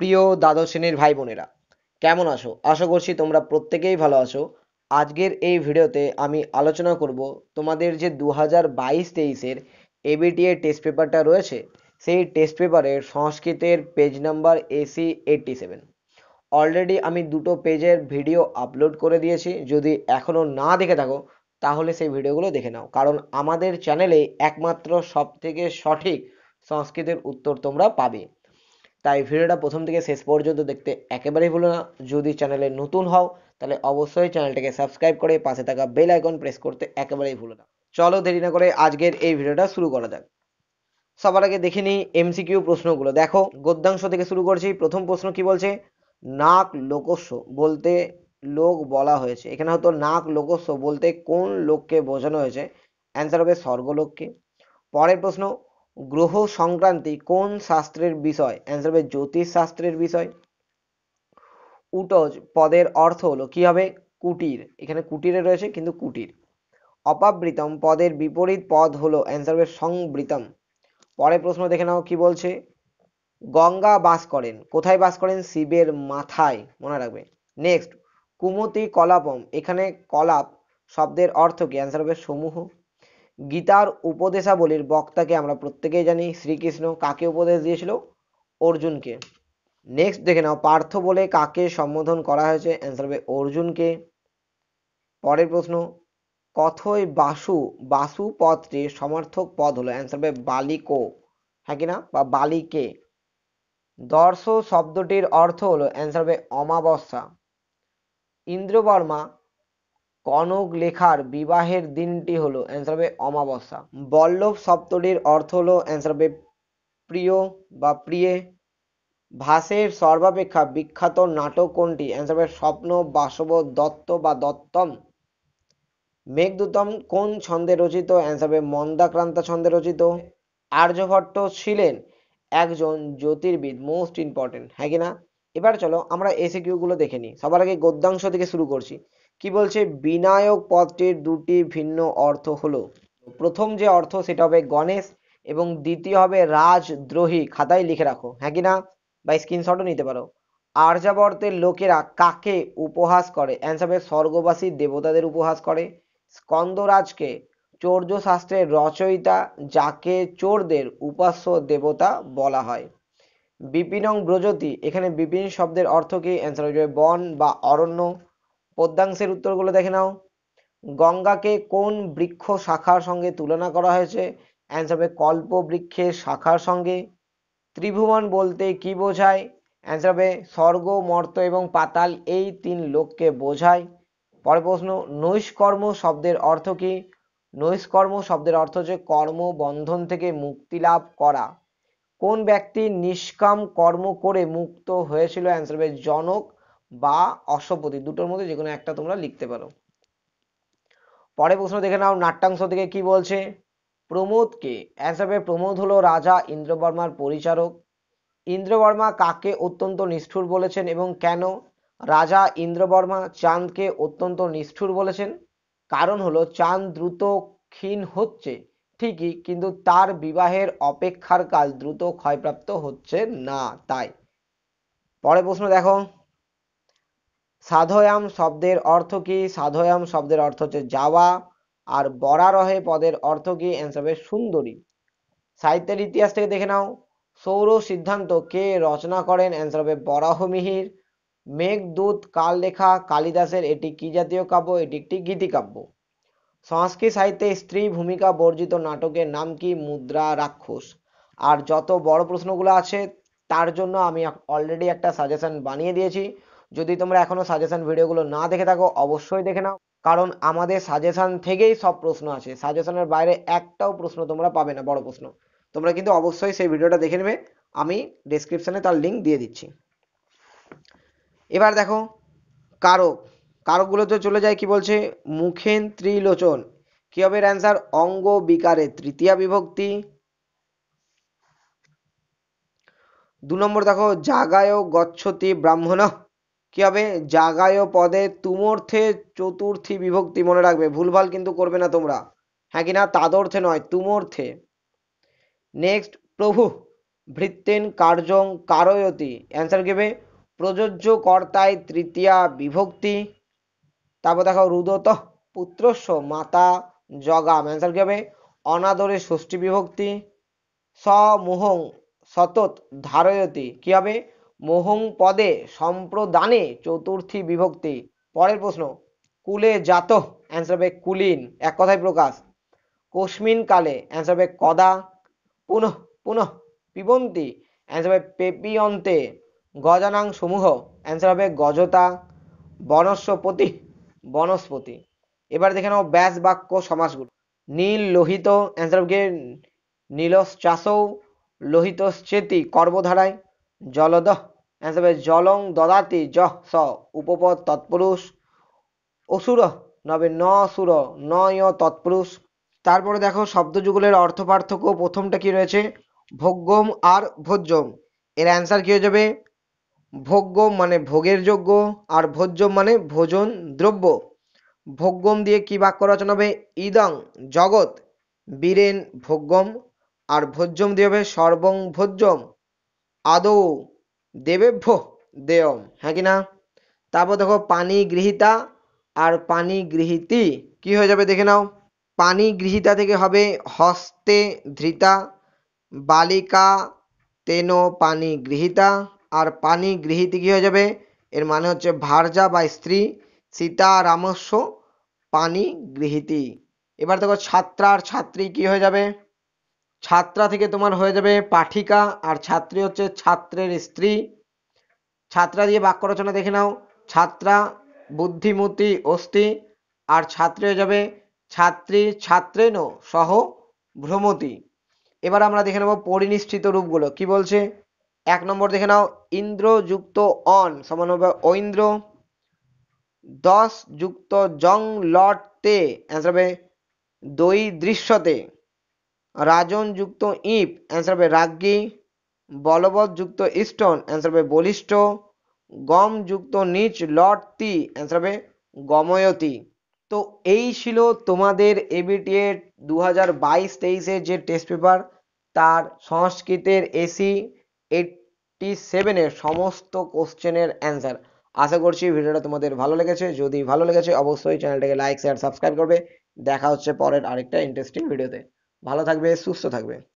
প্রিয় দ্বাদশ শ্রেণীর ভাই বোনেরা কেমন আছো আশা করছি তোমরা প্রত্যেকেই ভালো আছো আজকের এই ভিডিওতে আমি আলোচনা করব তোমাদের যে দু হাজার বাইশ তেইশের এবিটিএ টেস্ট পেপারটা রয়েছে সেই টেস্ট পেপারের সংস্কৃতের পেজ নাম্বার এসি এইটটি সেভেন অলরেডি আমি দুটো পেজের ভিডিও আপলোড করে দিয়েছি যদি এখনও না দেখে থাকো তাহলে সেই ভিডিওগুলো দেখে নাও কারণ আমাদের চ্যানেলে একমাত্র সবথেকে সঠিক সংস্কৃতের উত্তর তোমরা পাবে তাই ভিডিওটা প্রথম থেকে শেষ পর্যন্ত দেখতে একেবারেই ভুলো না যদি চ্যানেলে নতুন হও তাহলে অবশ্যই চ্যানেলটাকে সাবস্ক্রাইব করে পাশে থাকা বেল আইকন প্রেস করতে একেবারেই ভুলো না চলো দেরি না করে আজকের এই ভিডিওটা শুরু করা যাক সবার আগে দেখে নিই এমসিকিউ প্রশ্নগুলো দেখো গদ্যাংশ থেকে শুরু করছি প্রথম প্রশ্ন কি বলছে নাক লোকস্য বলতে লোক বলা হয়েছে এখানে হয়তো নাক লোকস্য বলতে কোন লোককে বোঝানো হয়েছে অ্যান্সার হবে স্বর্গলোককে পরের প্রশ্ন গ্রহ সংক্রান্তি কোন শাস্ত্রের বিষয় অ্যান্সার হবে জ্যোতিষ শাস্ত্রের বিষয় উটজ পদের অর্থ হলো কি হবে কুটির এখানে কুটিরে রয়েছে কিন্তু কুটির অপাবৃতম পদের বিপরীত পদ হলো অ্যান্সার হবে সংবৃতম পরের প্রশ্ন দেখে নাও কি বলছে গঙ্গা বাস করেন কোথায় বাস করেন শিবের মাথায় মনে রাখবে নেক্সট কুমতি কলাপম এখানে কলাপ শব্দের অর্থ কি অ্যান্সার হবে সমূহ গীতার উপদেশাবলীর বক্তাকে আমরা প্রত্যেকেই জানি শ্রীকৃষ্ণ কাকে উপদেশ দিয়েছিল অর্জুনকে নেক্সট দেখে নাও পার্থ বলে কাকে সম্বোধন করা হয়েছে অ্যান্সার হবে অর্জুনকে পরের প্রশ্ন কথই বাসু বাসু পথটি সমর্থক পদ হলো অ্যান্সার হবে বালিকো হ্যাঁ কিনা বা বালিকে দর্শ শব্দটির অর্থ হলো অ্যান্সার হবে অমাবস্যা ইন্দ্রবর্মা কনক লেখার বিবাহের দিনটি হলো অ্যান্সার হবে অমাবস্যা বল্লভ শব্দটির অর্থ হলো অ্যান্সার হবে প্রিয় বা প্রিয়ে ভাসের সর্বাপেক্ষা বিখ্যাত নাটক কোনটি অ্যান্সার হবে স্বপ্ন বাসব দত্ত বা দত্তম মেঘদূতম কোন ছন্দে রচিত অ্যান্সার হবে মন্দাক্রান্ত ছন্দে রচিত আর্যভট্ট ছিলেন একজন জ্যোতির্বিদ মোস্ট ইম্পর্টেন্ট হ্যাঁ কিনা এবার চলো আমরা এসে গুলো দেখে নিই সবার আগে গদ্যাংশ থেকে শুরু করছি কি বলছে বিনায়ক পদটির দুটি ভিন্ন অর্থ হলো প্রথম যে অর্থ সেটা হবে গণেশ এবং দ্বিতীয় হবে রাজদ্রোহী খাতায় লিখে রাখো হ্যাঁ কি না বা স্ক্রিনশটও নিতে পারো আর্যাবর্তের লোকেরা কাকে উপহাস করে অ্যান্সার হবে স্বর্গবাসী দেবতাদের উপহাস করে স্কন্দরাজকে চৌর্য শাস্ত্রের রচয়িতা যাকে চোরদের উপাস্য দেবতা বলা হয় বিপিনং ব্রজতি এখানে বিপিন শব্দের অর্থ কি অ্যান্সার হয়ে যাবে বন বা অরণ্য পদ্যাংশের উত্তরগুলো দেখে নাও গঙ্গাকে কোন বৃক্ষ শাখার সঙ্গে তুলনা করা হয়েছে অ্যান্সার হবে কল্প বৃক্ষের শাখার সঙ্গে ত্রিভুবন বলতে কি বোঝায় অ্যান্সার হবে স্বর্গ মর্ত এবং পাতাল এই তিন লোককে বোঝায় পরে প্রশ্ন নৈষ্কর্ম শব্দের অর্থ কি নৈষ্কর্ম শব্দের অর্থ হচ্ছে কর্ম বন্ধন থেকে মুক্তি লাভ করা কোন ব্যক্তি নিষ্কাম কর্ম করে মুক্ত হয়েছিল অ্যান্সার হবে জনক বা অশ্বপতি দুটোর মধ্যে যে কোনো একটা তোমরা লিখতে পারো পরে প্রশ্ন দেখে নাও নাট্যাংশ থেকে কি বলছে প্রমোদকে অ্যান্সার প্রমোদ হলো রাজা ইন্দ্রবর্মার পরিচারক ইন্দ্রবর্মা কাকে অত্যন্ত নিষ্ঠুর বলেছেন এবং কেন রাজা ইন্দ্রবর্মা চাঁদকে অত্যন্ত নিষ্ঠুর বলেছেন কারণ হলো চাঁদ দ্রুত ক্ষীণ হচ্ছে ঠিকই কিন্তু তার বিবাহের অপেক্ষার কাল দ্রুত ক্ষয়প্রাপ্ত হচ্ছে না তাই পরে প্রশ্ন দেখো সাধয়াম শব্দের অর্থ কি সাধয়াম শব্দের অর্থ হচ্ছে যাওয়া আর বরারহে পদের অর্থ কি অ্যান্সার হবে সুন্দরী সাহিত্যের ইতিহাস থেকে দেখে নাও সৌর সিদ্ধান্ত কে রচনা করেন অ্যান্সার হবে বরাহ মিহির মেঘদূত কাল লেখা কালিদাসের এটি কি জাতীয় কাব্য এটি একটি গীতিকাব্য সংস্কৃত সাহিত্যে স্ত্রী ভূমিকা বর্জিত নাটকের নাম কি মুদ্রা রাক্ষস আর যত বড় প্রশ্নগুলো আছে তার জন্য আমি অলরেডি একটা সাজেশন বানিয়ে দিয়েছি যদি তোমরা এখনো সাজেশন ভিডিওগুলো না দেখে থাকো অবশ্যই দেখে নাও কারণ আমাদের সাজেশন থেকেই সব প্রশ্ন আছে সাজেশনের বাইরে একটাও প্রশ্ন তোমরা পাবে না বড় প্রশ্ন তোমরা কিন্তু অবশ্যই সেই ভিডিওটা দেখে নেবে আমি ডিসক্রিপশানে তার লিঙ্ক দিয়ে দিচ্ছি এবার দেখো কারক কারকগুলোতে চলে যায় কি বলছে মুখেন ত্রিলোচন কি হবে অ্যান্সার অঙ্গ বিকারে তৃতীয়া বিভক্তি দু নম্বর দেখো জাগায় গচ্ছতি ব্রাহ্মণ কি হবে জাগায় পদে তুমর্থে চতুর্থী বিভক্তি মনে রাখবে ভুলভাল কিন্তু করবে না তোমরা হ্যাঁ কি না তাদর্থে নয় তুমর্থে নেক্সট প্রভু ভৃত্তেন কার্যং কারয়তি অ্যান্সার গেবে প্রযোজ্য কর্তায় তৃতীয়া বিভক্তি তারপর দেখো রুদত পুত্রস্ব মাতা জগাম অ্যান্সার কি হবে অনাদরে ষষ্ঠী বিভক্তি মোহং সতত ধারয়তি কি হবে মোহং পদে সম্প্রদানে চতুর্থী বিভক্তি পরের প্রশ্ন কুলে জাত অ্যান্সার হবে কুলিন এক কথায় প্রকাশ কোস্মিন কালে অ্যান্সার হবে কদা পুনঃ পুনঃ পিবন্তি অ্যান্সার হবে পেপিয়ন্তে গজানাং সমূহ অ্যান্সার হবে গজতা বনস্পতি বনস্পতি এবার দেখে নাও ব্যাস বাক্য সমাসগুলো নীল লোহিত অ্যান্সার হবে নীলশ্চাসৌ লোহিতশ্চেতি কর্মধারায় জলদঃ জলং দদাতি জহ স উপপদ তৎপুরুষ অসুর নবে ন সুর নয় তৎপুরুষ তারপরে দেখো শব্দযুগলের অর্থ পার্থক্য প্রথমটা কি রয়েছে ভোগ্যম আর ভোজ্যম এর অ্যান্সার কী হয়ে যাবে ভোগ্যম মানে ভোগের যোগ্য আর ভোজ্যম মানে ভোজন দ্রব্য ভোগ্যম দিয়ে কি বাক্য রচনা হবে ইদং জগৎ বীরেন ভোগ্যম আর ভোজ্যম দিয়ে হবে সর্বং ভোজ্যম আদৌ দেবেভ্য দেয়ম হ্যাঁ কি না তারপর দেখো পানি গৃহীতা আর পানি গৃহীতি কি হয়ে যাবে দেখে নাও পানি গৃহীতা থেকে হবে হস্তে ধৃতা বালিকা তেন পানি গৃহীতা আর পানি গৃহীতি কী হয়ে যাবে এর মানে হচ্ছে ভার্যা বা স্ত্রী সীতা রামস্য পানি গৃহীতি এবার দেখো ছাত্রার ছাত্রী কি হয়ে যাবে ছাত্রা থেকে তোমার হয়ে যাবে পাঠিকা আর ছাত্রী হচ্ছে ছাত্রের স্ত্রী ছাত্রা দিয়ে বাক্য রচনা দেখে নাও ছাত্রা বুদ্ধিমতী অস্থি আর ছাত্রী হয়ে যাবে ছাত্রী ছাত্রেন সহ ভ্রমতি এবার আমরা দেখে নেব পরিনিশ্চিত রূপগুলো কি বলছে এক নম্বর দেখে নাও ইন্দ্র যুক্ত অন সমান হবে ঐন্দ্র দশ যুক্ত জং লট তে অ্যান্সার হবে দৈ দৃশ্যতে রাজন যুক্ত ইপ অ্যান্সার হবে রাজ্ঞী বলবৎ যুক্ত ইস্টন অ্যান্সার হবে বলিষ্ঠ গম যুক্ত নিচ লট তি অ্যান্সার হবে গময়তি তো এই ছিল তোমাদের এবিটিএ দু হাজার বাইশ তেইশের যে টেস্ট পেপার তার সংস্কৃতের এসি এইটটি সেভেনের সমস্ত কোশ্চেনের অ্যান্সার আশা করছি ভিডিওটা তোমাদের ভালো লেগেছে যদি ভালো লেগেছে অবশ্যই চ্যানেলটাকে লাইক শেয়ার সাবস্ক্রাইব করবে দেখা হচ্ছে পরের আরেকটা ইন্টারেস্টিং ভিডিওতে ভালো থাকবে সুস্থ থাকবে